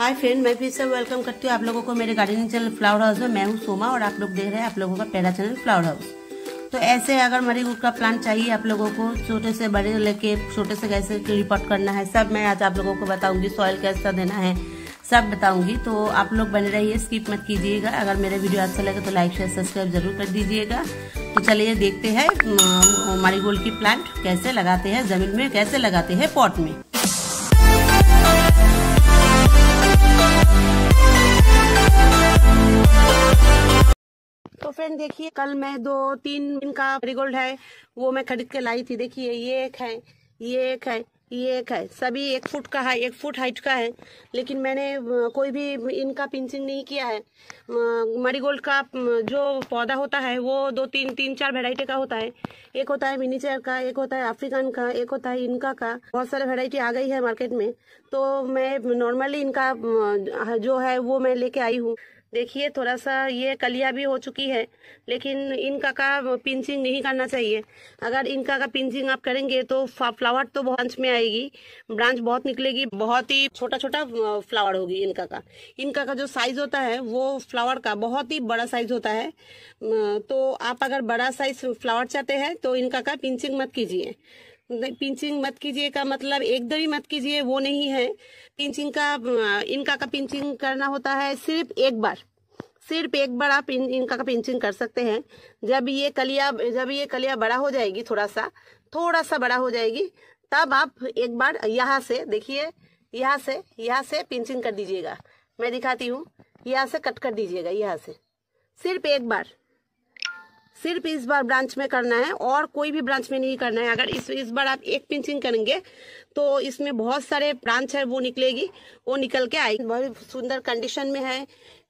hi friend मैं फिर से वेलकम करती हूँ आप लोगों को मेरे गार्डनिंग चैनल फ्लावर हाउस में मैं हूँ सोमा और आप लोग देख रहे हैं आप लोगों का पहला चैनल फ्लावर हाउस तो ऐसे अगर मरीगुड का प्लांट चाहिए आप लोगों को छोटे से बड़े लेके छोटे से कैसे रिपोर्ट करना है सब मैं आज आप लोगों को बताऊंगी सॉइल कैसा देना है सब बताऊंगी तो आप लोग बने रहिए स्किप मत कीजिएगा अगर मेरे वीडियो अच्छा लगे तो लाइक शेयर सब्सक्राइब जरूर कर दीजिएगा तो चलिए देखते हैं मरीगोल की प्लांट कैसे लगाते हैं जमीन में कैसे लगाते हैं पॉट में तो फ्रेंड देखिए कल मैं दो तीन दिन का है वो मैं खरीद के लाई थी देखिए ये एक है ये एक है ये एक है सभी एक फुट का है एक फुट हाइट का है लेकिन मैंने कोई भी इनका पिंचिंग नहीं किया है मरीगोल्ड का जो पौधा होता है वो दो तीन तीन चार वेराइटी का होता है एक होता है मिनीचर का एक होता है अफ्रीकन का एक होता है इनका का बहुत सारे वेराइटी आ गई है मार्केट में तो मैं नॉर्मली इनका जो है वो मैं लेके आई हूँ देखिए थोड़ा सा ये कलिया भी हो चुकी है लेकिन इनका का पिंचिंग नहीं करना चाहिए अगर इनका का पिंचिंग आप करेंगे तो फ्लावर तो ब्रांच में आएगी ब्रांच बहुत निकलेगी बहुत ही छोटा छोटा फ्लावर होगी इनका का इनका का जो साइज होता है वो फ्लावर का बहुत ही बड़ा साइज होता है तो आप अगर बड़ा साइज फ्लावर चाहते हैं तो इनका का पिंचिंग मत कीजिए पिंचिंग मत कीजिए का मतलब एकदम ही मत कीजिए वो नहीं है पिंचिंग का इनका का पिंचिंग करना होता है सिर्फ एक बार सिर्फ एक बार आप इन, इनका का पिंचिंग कर सकते हैं जब ये कलिया जब ये कलिया बड़ा हो जाएगी थोड़ा सा थोड़ा सा बड़ा हो जाएगी तब आप एक बार यहाँ से देखिए यहाँ से यहाँ से पिंचिंग कर दीजिएगा मैं दिखाती हूँ यहाँ से कट कर दीजिएगा यहाँ से सिर्फ एक बार सिर्फ इस बार ब्रांच में करना है और कोई भी ब्रांच में नहीं करना है अगर इस इस बार आप एक पिंचिंग करेंगे तो इसमें बहुत सारे ब्रांच है वो निकलेगी वो निकल के आएगी बहुत सुंदर कंडीशन में है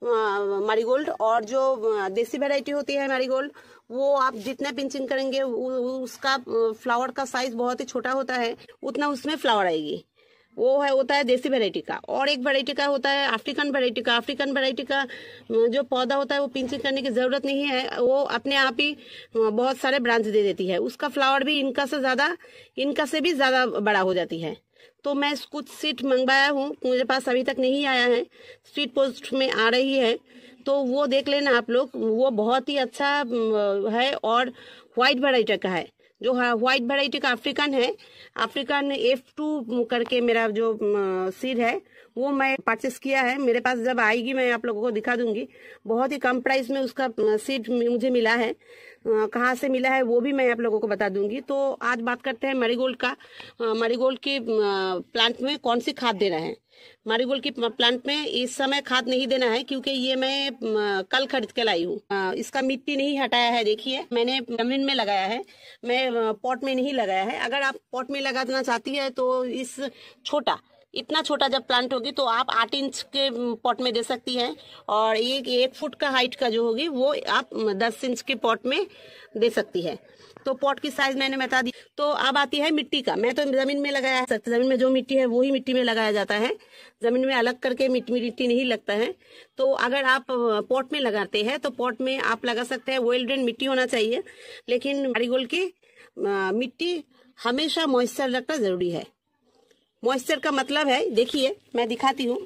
मैरीगोल्ड और जो देसी वेराइटी होती है मैरीगोल्ड वो आप जितना पिंचिंग करेंगे उसका फ्लावर का साइज बहुत ही छोटा होता है उतना उसमें फ्लावर आएगी वो है होता है देसी वेराइटी का और एक वेराइटी का होता है अफ्रीकन वेराइटी का अफ्रीकन वेराइटी का जो पौधा होता है वो पिंचिंग करने की ज़रूरत नहीं है वो अपने आप ही बहुत सारे ब्रांच दे देती है उसका फ्लावर भी इनका से ज़्यादा इनका से भी ज़्यादा बड़ा हो जाती है तो मैं कुछ सीट मंगवाया हूँ मेरे पास अभी तक नहीं आया है स्ट्रीट पोस्ट में आ रही है तो वो देख लेना आप लोग वो बहुत ही अच्छा है और वाइट वराइटी का है जो है व्हाइट वेराइटी का अफ्रीकन है अफ्रीकन एफ टू करके मेरा जो सीड है वो मैं परचेस किया है मेरे पास जब आएगी मैं आप लोगों को दिखा दूंगी बहुत ही कम प्राइस में उसका सीड मुझे मिला है कहाँ से मिला है वो भी मैं आप लोगों को बता दूंगी तो आज बात करते हैं मरीगोल्ड का मरीगोल्ड के प्लांट में कौन सी खाद देना है मारीगोल्ड की प्लांट में इस समय खाद नहीं देना है क्योंकि ये मैं कल खरीद के लाई हूँ इसका मिट्टी नहीं हटाया है देखिए मैंने जमीन में लगाया है मैं पॉट में नहीं लगाया है अगर आप पॉट में लगाना चाहती है तो इस छोटा इतना छोटा जब प्लांट होगी तो आप आठ इंच के पॉट में दे सकती हैं और एक एक फुट का हाइट का जो होगी वो आप दस इंच के पॉट में दे सकती है तो पॉट की साइज मैंने बता दी तो अब आती है मिट्टी का मैं तो जमीन में लगाया है जमीन में जो मिट्टी है वही मिट्टी में लगाया जाता है जमीन में अलग करके मिट्टी मिट्टी नहीं लगता है तो अगर आप पॉट में लगाते हैं तो पॉट में आप लगा सकते हैं वेल ड्रेन मिट्टी होना चाहिए लेकिन मारीगोल की मिट्टी हमेशा मॉइस्चर रखना जरूरी है मॉइस्चर का मतलब है देखिए मैं दिखाती हूँ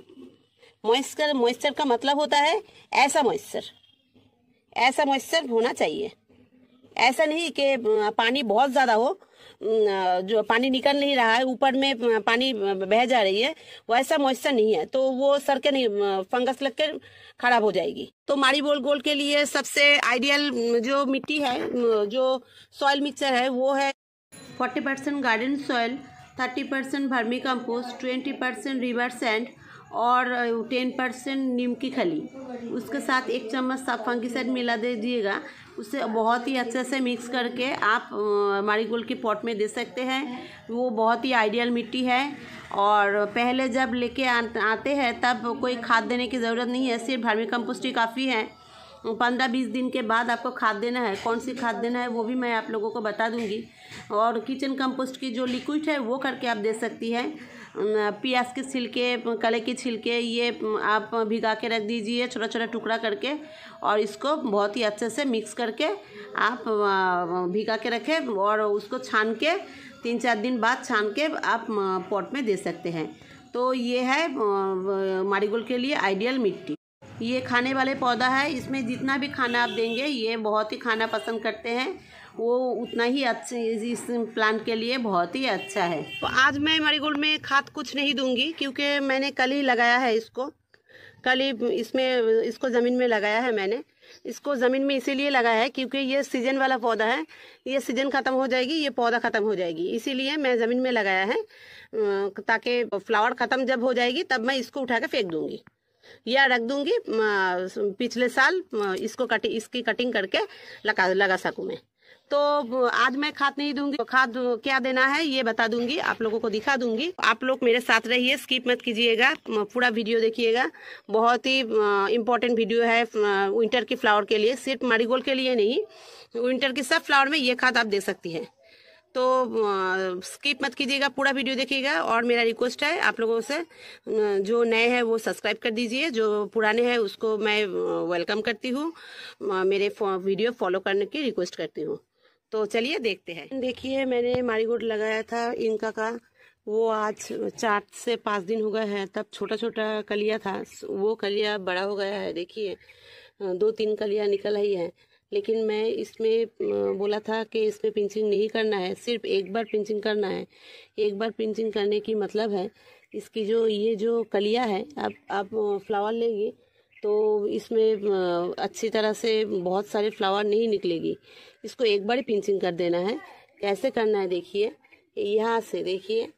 मॉइस्चर मॉइस्चर का मतलब होता है ऐसा मॉइस्चर ऐसा मॉइस्चर होना चाहिए ऐसा नहीं कि पानी बहुत ज़्यादा हो जो पानी निकल नहीं रहा है ऊपर में पानी बह जा रही है वैसा मॉइस्चर नहीं है तो वो सर के नहीं फंगस लग के खराब हो जाएगी तो मारी बोल गोल के लिए सबसे आइडियल जो मिट्टी है जो सॉइल मिक्सचर है वो है forty percent garden soil thirty percent vermicompost twenty percent river sand और टेन परसेंट नीम की खली उसके साथ एक चम्मच साफ फंगिसाइड मिला दे दीजिएगा उसे बहुत ही अच्छे से मिक्स करके आप मारीगोल्ड के पॉट में दे सकते हैं वो बहुत ही आइडियल मिट्टी है और पहले जब लेके आते हैं तब कोई खाद देने की ज़रूरत नहीं है सिर्फ भर्मी कम्पोस्ट ही काफ़ी है पंद्रह बीस दिन के बाद आपको खाद देना है कौन सी खाद देना है वो भी मैं आप लोगों को बता दूंगी और किचन कंपोस्ट की जो लिक्विड है वो करके आप दे सकती है प्याज के छिलके कले के छिलके ये आप भिगा के रख दीजिए छोटा छोटा टुकड़ा करके और इसको बहुत ही अच्छे से मिक्स करके आप भिगा के रखें और उसको छान के तीन चार दिन बाद छान के आप पॉट में दे सकते हैं तो ये है मारीगोल के लिए आइडियल मिट्टी ये खाने वाले पौधा है इसमें जितना भी खाना आप देंगे ये बहुत ही खाना पसंद करते हैं वो उतना ही अच्छे इस प्लांट के लिए बहुत ही अच्छा है तो आज मैं मरीगोल्ड में खाद कुछ नहीं दूंगी क्योंकि मैंने कल ही लगाया है इसको कल ही इसमें इसको ज़मीन में लगाया है मैंने इसको ज़मीन में इसीलिए लगाया है क्योंकि ये सीजन वाला पौधा है ये सीजन ख़त्म हो जाएगी ये पौधा ख़त्म हो जाएगी इसीलिए मैं ज़मीन में लगाया है ताकि फ्लावर ख़त्म जब हो जाएगी तब मैं इसको उठा कर फेंक दूँगी या रख दूंगी पिछले साल इसको कटिंग इसकी कटिंग करके लगा लगा सकूँ मैं तो आज मैं खाद नहीं दूंगी खाद क्या देना है ये बता दूंगी आप लोगों को दिखा दूंगी आप लोग मेरे साथ रहिए स्किप मत कीजिएगा पूरा वीडियो देखिएगा बहुत ही इम्पोर्टेंट वीडियो है विंटर की फ्लावर के लिए सिर्फ मारीगोल के लिए नहीं विंटर की सब फ्लावर में ये खाद आप दे सकती है तो स्किप मत कीजिएगा पूरा वीडियो देखिएगा और मेरा रिक्वेस्ट है आप लोगों से जो नए हैं वो सब्सक्राइब कर दीजिए जो पुराने हैं उसको मैं वेलकम करती हूँ मेरे वीडियो फॉलो करने की रिक्वेस्ट करती हूँ तो चलिए देखते हैं देखिए मैंने मारीगोड लगाया था इनका का वो आज चार से पाँच दिन हो गया है तब छोटा छोटा कलिया था वो कलिया बड़ा हो गया है देखिए दो तीन कलिया निकल आई है लेकिन मैं इसमें बोला था कि इसमें पिंचिंग नहीं करना है सिर्फ एक बार पिंचिंग करना है एक बार पिंचिंग करने की मतलब है इसकी जो ये जो कलिया है आप आप फ्लावर लेंगे तो इसमें अच्छी तरह से बहुत सारे फ्लावर नहीं निकलेगी इसको एक बार ही पिंचिंग कर देना है कैसे करना है देखिए यहाँ से देखिए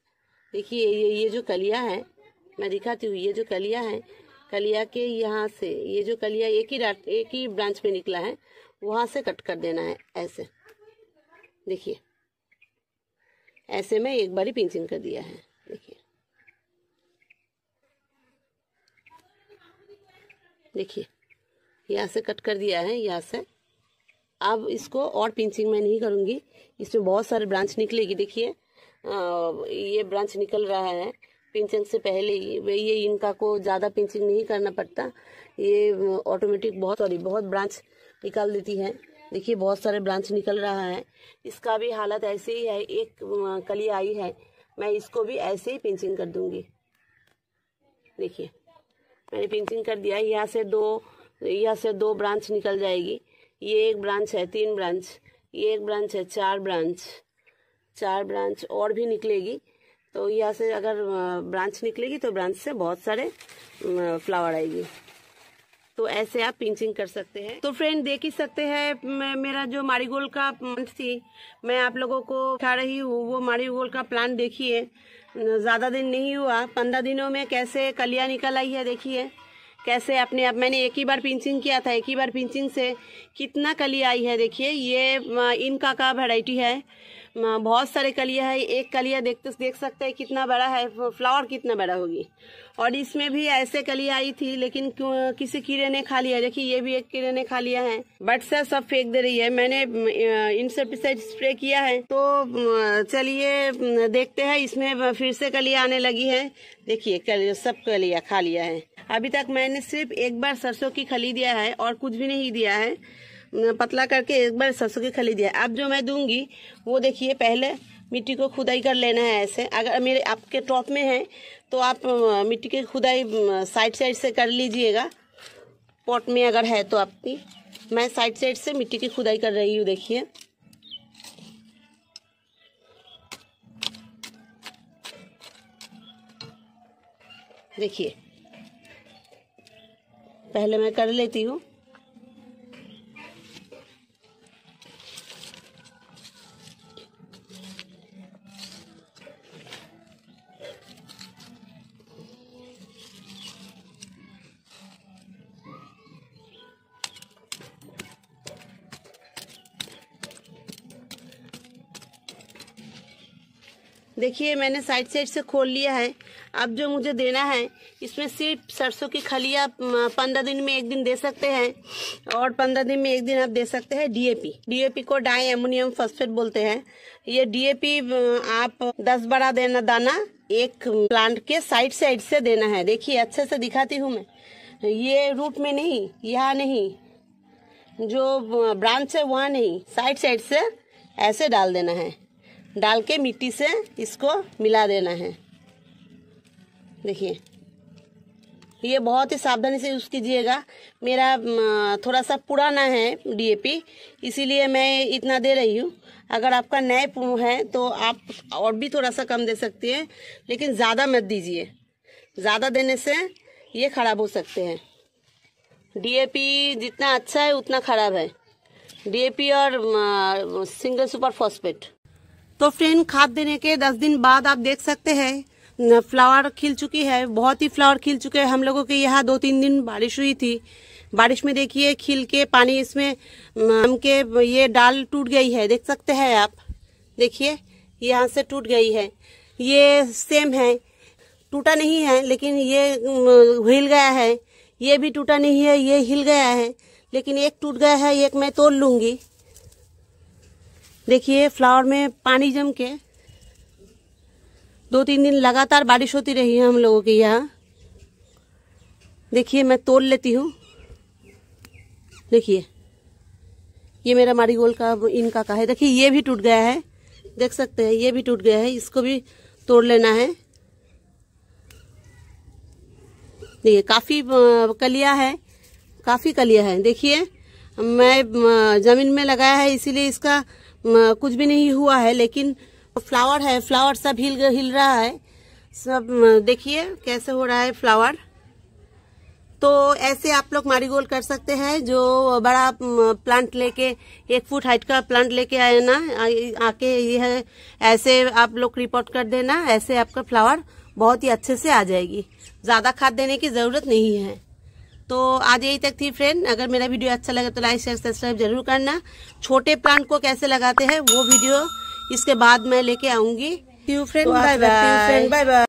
देखिए ये ये जो कलिया है मैं दिखाती हूँ ये जो कलिया है कलिया के यहाँ से ये जो कलिया एक ही एक ही ब्रांच में निकला है वहां से कट कर देना है ऐसे देखिए ऐसे में एक बारी पिंचिंग कर दिया है देखिए देखिए यहाँ से कट कर दिया है यहाँ से अब इसको और पिंचिंग मैं नहीं करूँगी इसमें बहुत सारे ब्रांच निकलेगी देखिए ये ब्रांच निकल रहा है पिंचिंग से पहले ही ये इनका को ज़्यादा पिंचिंग नहीं करना पड़ता ये ऑटोमेटिक बहुत सॉरी बहुत ब्रांच निकाल देती है देखिए बहुत सारे ब्रांच निकल रहा है इसका भी हालत ऐसे ही है एक कली आई है मैं इसको भी ऐसे ही पिंचिंग कर दूंगी देखिए मैंने पिंचिंग कर दिया यहाँ से दो यहाँ से दो ब्रांच निकल जाएगी ये एक ब्रांच है तीन ब्रांच ये एक ब्रांच है चार ब्रांच चार ब्रांच और भी निकलेगी तो यहाँ से अगर ब्रांच निकलेगी तो ब्रांच से बहुत सारे फ्लावर आएगी तो ऐसे आप पिंचिंग कर सकते हैं तो फ्रेंड देख ही सकते हैं मेरा जो मारीगोल का प्लांट थी मैं आप लोगों को खा रही हूँ वो मारीगोल का प्लांट देखिए ज़्यादा दिन नहीं हुआ पंद्रह दिनों में कैसे कलिया निकल आई है देखिए कैसे अपने आप मैंने एक ही बार पिंचिंग किया था एक ही बार पिंचिंग से कितना कली आई है देखिए ये इनका का वेराइटी है बहुत सारे कलिया है एक कलिया देखते देख सकते हैं कितना बड़ा है फ्लावर कितना बड़ा होगी और इसमें भी ऐसे कलिया आई थी लेकिन किसी कीड़े ने खा लिया देखिए ये भी एक कीड़े ने खा लिया है बट सर सब फेंक दे रही है मैंने इंसेक्टिसाइड स्प्रे किया है तो चलिए देखते हैं इसमें फिर से कलिया आने लगी है देखिए सब कलिया खा लिया है अभी तक मैंने सिर्फ एक बार सरसों की खली दिया है और कुछ भी नहीं दिया है पतला करके एक बार सरसों की खली दिया अब जो मैं दूंगी वो देखिए पहले मिट्टी को खुदाई कर लेना है ऐसे अगर मेरे आपके टॉप में है तो आप मिट्टी की खुदाई साइड साइड से कर लीजिएगा पॉट में अगर है तो आपकी मैं साइड साइड से मिट्टी की खुदाई कर रही हूँ देखिए देखिए पहले मैं कर लेती हूँ देखिए मैंने साइड साइड से खोल लिया है अब जो मुझे देना है इसमें सिर्फ सरसों की खलिया पंद्रह दिन में एक दिन दे सकते हैं और पंद्रह दिन में एक दिन आप दे सकते हैं डीएपी डीएपी को डाई एमोनियम फॉस्फेट बोलते हैं ये डीएपी आप दस बड़ा देना दाना एक प्लांट के साइड साइड से देना है देखिए अच्छे से दिखाती हूँ मैं ये रूट में नहीं यहाँ नहीं जो ब्रांच है वहाँ नहीं साइड साइड से ऐसे डाल देना है डाल के मिट्टी से इसको मिला देना है देखिए ये बहुत ही सावधानी से यूज़ कीजिएगा मेरा थोड़ा सा पुराना है डीएपी इसीलिए मैं इतना दे रही हूँ अगर आपका नए है तो आप और भी थोड़ा सा कम दे सकती हैं लेकिन ज़्यादा मत दीजिए ज़्यादा देने से ये ख़राब हो सकते हैं डीएपी जितना अच्छा है उतना ख़राब है डीएपी और सिंगल सुपर फॉस्फेट तो फ्रेंड खाद देने के दस दिन बाद आप देख सकते हैं फ्लावर खिल चुकी है बहुत ही फ्लावर खिल चुके हैं हम लोगों के यहाँ दो तीन दिन बारिश हुई थी बारिश में देखिए खिल के पानी इसमें हम के ये डाल टूट गई है देख सकते हैं आप देखिए यहाँ से टूट गई है ये सेम है टूटा नहीं है लेकिन ये हिल गया है ये भी टूटा नहीं है ये हिल गया है लेकिन एक टूट गया है एक मैं तोड़ लूँगी देखिए फ्लावर में पानी जम के दो तीन दिन लगातार बारिश होती रही है हम लोगों के यहाँ देखिए मैं तोड़ लेती हूँ देखिए ये मेरा मारीगोल का इनका का है देखिए ये भी टूट गया है देख सकते हैं ये भी टूट गया है इसको भी तोड़ लेना है देखिए काफ़ी कलिया है काफ़ी कलिया है देखिए मैं ज़मीन में लगाया है इसीलिए इसका कुछ भी नहीं हुआ है लेकिन फ्लावर है फ्लावर सब हिल हिल रहा है सब देखिए कैसे हो रहा है फ्लावर तो ऐसे आप लोग मारीगोल कर सकते हैं जो बड़ा प्लांट लेके एक फुट हाइट का प्लांट लेके आए ना आके ये है ऐसे आप लोग रिपोर्ट कर देना ऐसे आपका फ्लावर बहुत ही अच्छे से आ जाएगी ज़्यादा खाद देने की ज़रूरत नहीं है तो आज यही तक थी फ्रेंड अगर मेरा वीडियो अच्छा लगे तो लाइक शेयर सब्सक्राइब जरूर करना छोटे प्लांट को कैसे लगाते हैं वो वीडियो इसके बाद मैं लेके आऊंगी फ्रेंड बाय बाय